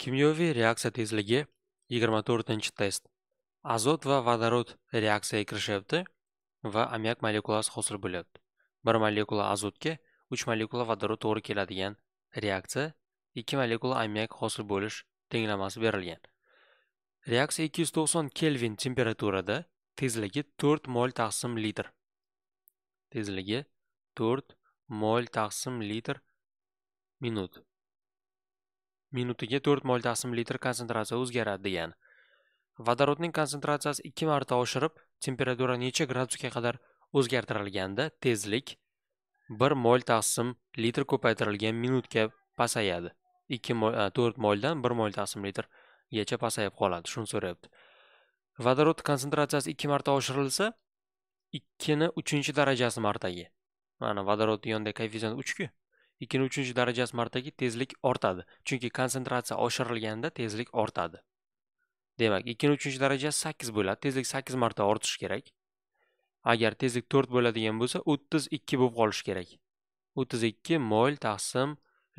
kimyoviy reaksiya tezligi 24 test azot va vodorod reaksiyaga kirishyapti va ammiak molekulasi hosil bo'lyapti bir molekula azotga 3 molekula vodorod to'g'ri keladigan reaksiya 2 molekula ammiak hosil bo'lish tenglamasi berilgan reaksiya 290 kelvin temperaturada tezligi 4 mol taqsim litr tezligi 4 mol taqsim litr minut minutiga 4 mol taqsim litr konsentratsiya o'zgaradi degan vodorodning konsentratsiyasi 2 marta oshirib temperatura necha gradusga qadar o'zgartirilganda tezlik 1 mol taqsim litr ko'paytirilgan minutga pasayadi 2 mol 4 e, moldan 1 mol taqsim litrgacha pasayib qoladi shuni so'rayapti vodorod konsentratsiyasi 2 marta oshirilsa 2 ni 3 darajasi martagi. mana vodorod yonidagi koeffitsient 3 ku ikkinchi uchinchi darajasi martagi tezlik ortadi chunki konsentratsiya oshirilganda tezlik ortadi demak ikkinchi uchinchi darajasi sakkiz bo'ladi tezlik sakkiz marta ortishi kerak agar tezlik to'rt bo'ladigan bo'lsa o'ttiz ikki bo'lib qolishi kerak o'ttiz ikki mol taqsim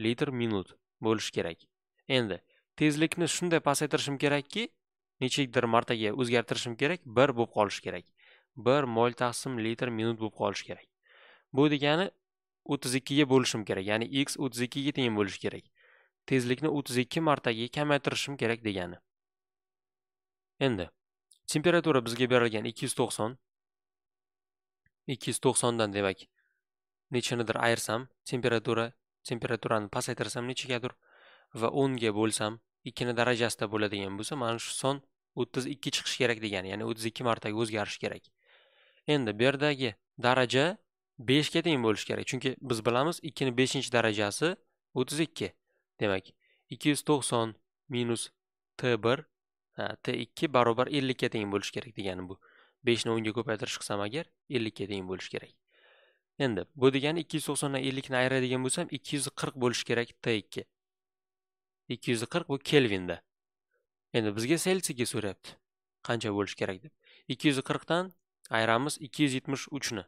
litr minut bo'lishi kerak endi tezlikni shunday pasaytirishim kerakki nechadir martaga o'zgartirishim kerak bir bo'lib qolishi kerak bir mol taqsim litr minut bo'lib qolishi kerak bu degani 32 ga bo'lishim kerak ya'ni x 32 ga teng bo'lishi kerak tezlikni 32 martaga kamaytirishim kerak degani endi temperatura bizga berilgan 290 290 dan demak nechanidir ayirsam temperatura temperaturani pasaytirsam nechigadir va 10 ga bo'lsam 2 ni darajasida bo'ladigan bo'lsa mana shu son 32 chiqish kerak degani ya'ni 32 martaga o'zgarish kerak endi bu yerdagi daraja 5 ga teng bo'lishi kerak chunki biz bilamiz 2 ni 5 chi darajasi 32 demak 290 minus t1 t2 barobar 50 ga teng bo'lishi kerak degani bu 5 ni 10 ga ko'paytirish qilsam agar 50 ga teng bo'lishi kerak endi bu degani 290 dan 50 ni ayiradigan bo'lsam 240 bo'lishi kerak t2 240 bu kelvinda endi bizga selsiyga so'rayapti qancha bo'lishi kerak deb 240 dan ayiramiz 273 ni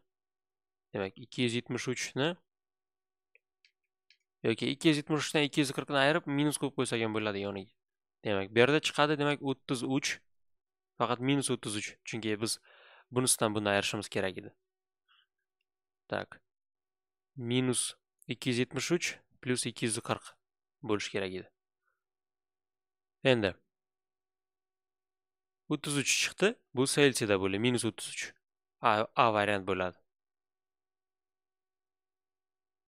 demak 273 ni yoki 273 dan 240 ni ayirib minus qilib qo'ysak ham bo'ladi yoniga demak bu yerda chiqadi demak 33 faqat minus 33 chunki biz bunisidan bunda ayirishimiz kerak edi Tak. minus 273 plus 240 bo'lishi kerak edi endi 33 chiqdi bu selsiyada bo'ldi minus 33 a, a variant bo'ladi